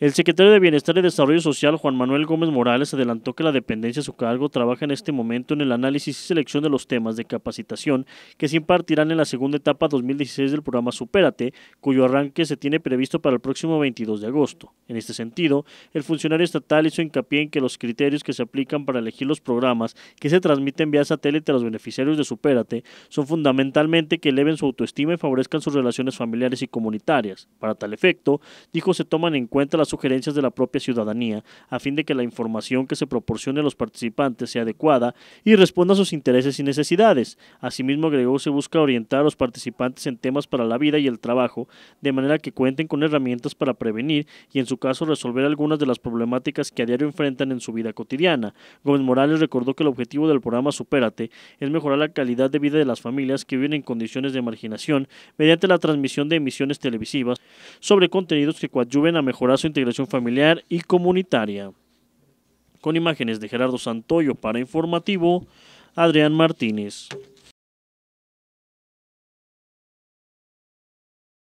El secretario de Bienestar y Desarrollo Social, Juan Manuel Gómez Morales, adelantó que la dependencia a su cargo trabaja en este momento en el análisis y selección de los temas de capacitación que se impartirán en la segunda etapa 2016 del programa Supérate, cuyo arranque se tiene previsto para el próximo 22 de agosto. En este sentido, el funcionario estatal hizo hincapié en que los criterios que se aplican para elegir los programas que se transmiten vía satélite a los beneficiarios de Supérate son fundamentalmente que eleven su autoestima y favorezcan sus relaciones familiares y comunitarias. Para tal efecto, dijo se toman en cuenta las sugerencias de la propia ciudadanía, a fin de que la información que se proporcione a los participantes sea adecuada y responda a sus intereses y necesidades. Asimismo, agregó, se busca orientar a los participantes en temas para la vida y el trabajo, de manera que cuenten con herramientas para prevenir y, en su caso, resolver algunas de las problemáticas que a diario enfrentan en su vida cotidiana. Gómez Morales recordó que el objetivo del programa Supérate es mejorar la calidad de vida de las familias que viven en condiciones de marginación mediante la transmisión de emisiones televisivas sobre contenidos que coadyuven a mejorar su integración familiar y comunitaria. Con imágenes de Gerardo Santoyo para Informativo, Adrián Martínez.